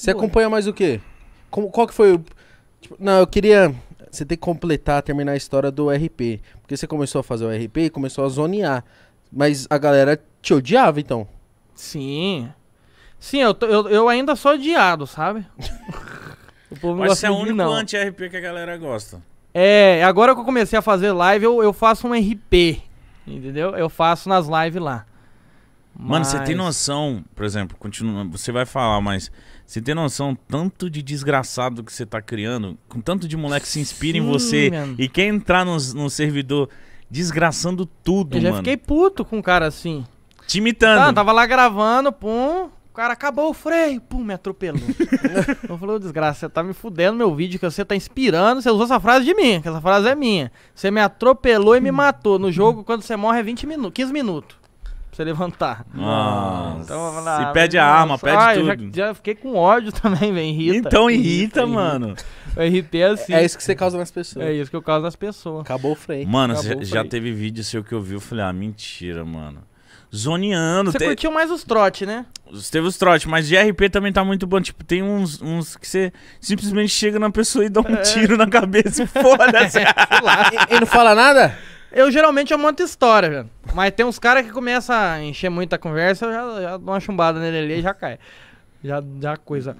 Você Boa. acompanha mais o quê? Como, qual que foi o... Tipo, não, eu queria... Você tem que completar, terminar a história do RP. Porque você começou a fazer o RP e começou a zonear. Mas a galera te odiava, então? Sim. Sim, eu, eu, eu ainda sou odiado, sabe? o povo Mas você é o único anti-RP que a galera gosta. É, agora que eu comecei a fazer live, eu, eu faço um RP, entendeu? Eu faço nas lives lá. Mano, você tem noção, por exemplo, continua, você vai falar, mas você tem noção tanto de desgraçado que você tá criando, com tanto de moleque que se inspira Sim, em você mano. e quer entrar no, no servidor desgraçando tudo, Eu mano. Eu já fiquei puto com um cara assim. Te imitando. Tá, tava lá gravando, pum, o cara acabou o freio, pum, me atropelou. eu falei, desgraça, você tá me fudendo meu vídeo, que você tá inspirando, você usou essa frase de mim, que essa frase é minha. Você me atropelou e me matou. No jogo, quando você morre, é 20 minutos, 15 minutos você levantar. Nossa. Então, pede a arma, pede ah, tudo. Já, já, fiquei com ódio também, velho. Irrita. Então irrita, irrita mano. Eu irritei é assim. É, isso que você causa nas pessoas. É isso que eu causo nas pessoas. Acabou o freio. Mano, já, o já teve vídeo seu que eu vi, eu falei, ah, mentira, mano zoneando. Você te... curtiu mais os trote, né? Teve os trote, mas de RP também tá muito bom. Tipo, tem uns, uns que você simplesmente chega na pessoa e dá um é. tiro na cabeça e foda-se. e, e não fala nada? Eu geralmente eu monto história, velho. Mas tem uns caras que começam a encher muita conversa, eu já, já dou uma chumbada nele ali e já cai. Já, já coisa.